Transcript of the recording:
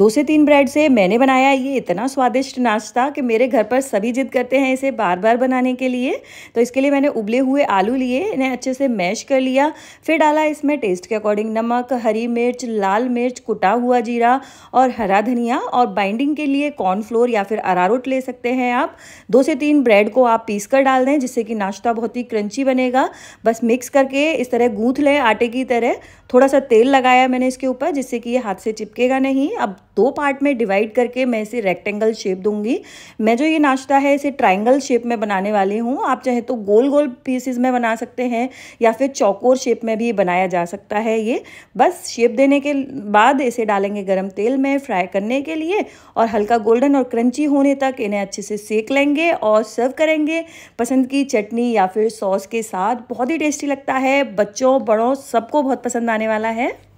दो से तीन ब्रेड से मैंने बनाया ये इतना स्वादिष्ट नाश्ता कि मेरे घर पर सभी जिद करते हैं इसे बार बार बनाने के लिए तो इसके लिए मैंने उबले हुए आलू लिए इन्हें अच्छे से मैश कर लिया फिर डाला इसमें टेस्ट के अकॉर्डिंग नमक हरी मिर्च लाल मिर्च कुटा हुआ जीरा और हरा धनिया और बाइंडिंग के लिए कॉर्नफ्लोर या फिर अरारोट ले सकते हैं आप दो से तीन ब्रेड को आप पीस कर डाल दें जिससे कि नाश्ता बहुत ही क्रंची बनेगा बस मिक्स करके इस तरह गूँथ लें आटे की तरह थोड़ा सा तेल लगाया मैंने इसके ऊपर जिससे कि ये हाथ से चिपकेगा नहीं अब दो पार्ट में डिवाइड करके मैं इसे रेक्टेंगल शेप दूंगी मैं जो ये नाश्ता है इसे ट्राइंगल शेप में बनाने वाली हूँ आप चाहे तो गोल गोल पीसेस में बना सकते हैं या फिर चौकोर शेप में भी बनाया जा सकता है ये बस शेप देने के बाद इसे डालेंगे गर्म तेल में फ्राई करने के लिए और हल्का गोल्डन और क्रंची होने तक इन्हें अच्छे से सेक लेंगे और सर्व करेंगे पसंद की चटनी या फिर सॉस के साथ बहुत ही टेस्टी लगता है बच्चों बड़ों सबको बहुत पसंद आने वाला है